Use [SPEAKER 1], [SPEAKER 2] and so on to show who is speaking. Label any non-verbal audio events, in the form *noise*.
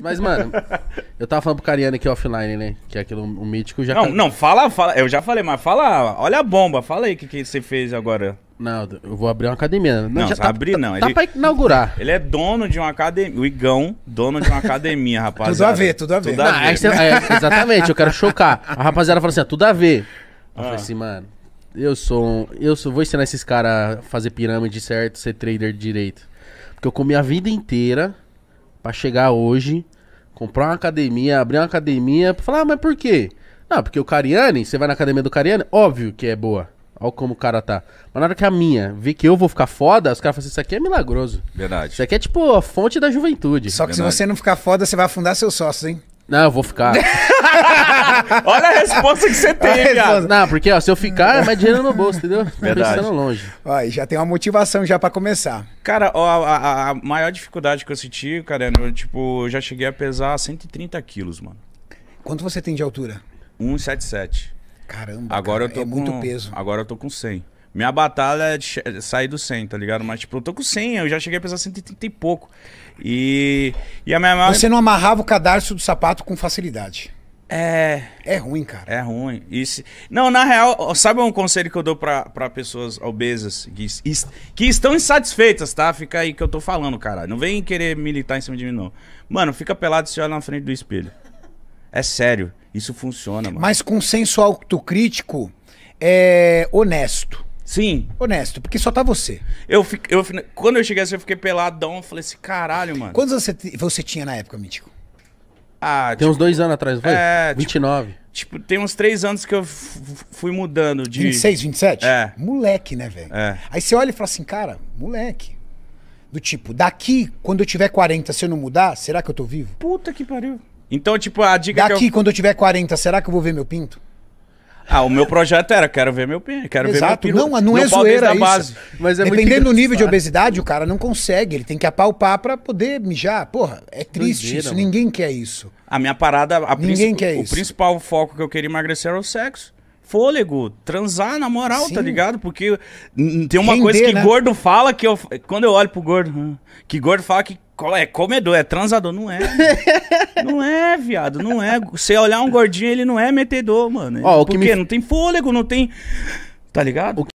[SPEAKER 1] Mas, mano, *laughs* eu tava falando pro Cariano aqui offline, né? Que é aquilo, o mítico já. Não, não, fala, fala. Eu já falei, mas fala. Olha a bomba, fala aí o que, que você fez agora. Não, eu vou abrir uma academia. Né? Não, não já tá, abrir tá- não. Tá, ele, tá pra inaugurar.
[SPEAKER 2] *laughs* Ele é dono de uma academia. O Igão, dono de uma academia, *laughs* rapaz. tudo a ver, tudo a ver. Tudo a não, é Você, é, exatamente, eu
[SPEAKER 1] quero chocar. A rapaziada falou assim, tudo a ver. Eu ah. falei assim, mano, eu sou um, Eu sou, vou ensinar esses caras a fazer pirâmide certo, ser trader direito. Porque eu comi a vida inteira pra chegar hoje, comprar uma academia, abrir uma academia, pra falar, ah, mas por quê? Não, porque o Cariani, você vai na academia do Cariani, óbvio que é boa. Olha como o cara tá. Mas na hora que a minha vê que eu vou ficar foda, os caras falam assim, isso aqui é milagroso. Verdade. Isso aqui é tipo a fonte da juventude. Só que Verdade. se você não ficar foda, você vai afundar seus sócios, hein? Não, eu vou ficar. *laughs*
[SPEAKER 2] Olha a resposta que você *laughs*
[SPEAKER 1] tem, cara.
[SPEAKER 3] Não, porque ó, se eu ficar, é mais dinheiro no bolso, entendeu? Verdade. Pensando longe. Ó, já tem uma motivação já para começar.
[SPEAKER 2] Cara, ó, a, a, maior dificuldade que eu senti, cara, é no tipo, eu já cheguei a pesar 130 quilos, mano.
[SPEAKER 3] Quanto você tem de altura?
[SPEAKER 2] 177. Caramba, agora cara, eu tô é com, muito peso. Agora eu tô com 100. Minha batalha é, é sair do 100, tá ligado? Mas, tipo, eu tô com 100, eu já cheguei a pesar 130 e pouco. E, e a minha maior... Você não
[SPEAKER 3] amarrava o cadarço do sapato com facilidade?
[SPEAKER 2] É. É ruim, cara. É ruim. Isso. Não, na real, sabe um conselho que eu dou para pessoas obesas que, que estão insatisfeitas, tá? Fica aí que eu tô falando, cara. Não vem querer militar em cima de mim, não. Mano, fica pelado e se olha na frente do espelho. É sério. Isso funciona,
[SPEAKER 3] mano. Mas consenso autocrítico é honesto. Sim. Honesto, porque só tá você.
[SPEAKER 2] Eu, eu Quando eu cheguei assim, eu fiquei peladão. Eu falei assim, caralho, mano. Quantos anos
[SPEAKER 1] você, você tinha na época, Mítico? Ah, tem tipo, uns dois anos atrás, foi? É, 29. Tipo,
[SPEAKER 2] tipo, tem uns três anos que eu fui mudando de. 26, 27? É.
[SPEAKER 3] Moleque, né, velho? É. Aí você olha
[SPEAKER 2] e fala assim, cara,
[SPEAKER 3] moleque. Do tipo, daqui, quando eu tiver 40, se eu não mudar, será que eu tô vivo?
[SPEAKER 2] Puta que pariu. Então, tipo, a dica. Daqui, eu... quando eu
[SPEAKER 3] tiver 40, será que eu vou ver meu pinto?
[SPEAKER 2] Ah, o meu projeto era, quero ver meu pênis, quero Exato. ver meu peru. Não, não meu é zoeira é isso. Base. Mas é Dependendo do
[SPEAKER 3] nível de obesidade, o cara não consegue. Ele tem que apalpar para poder mijar. Porra, é triste Doideira, isso. Mano. Ninguém quer isso.
[SPEAKER 2] A minha parada... A Ninguém quer o isso. O principal foco que eu queria emagrecer era o sexo fôlego, transar na moral, tá Sim. tá ligado? Porque tem uma Render, coisa que né? gordo fala que eu. Quando eu olho pro gordo, hum, que gordo fala que é comedor, é transador, não é. *laughs* não é, viado, não é. Você olhar um gordinho, ele não é metedor, mano. Ó, Porque me... não tem fôlego, não tem. Tá ligado?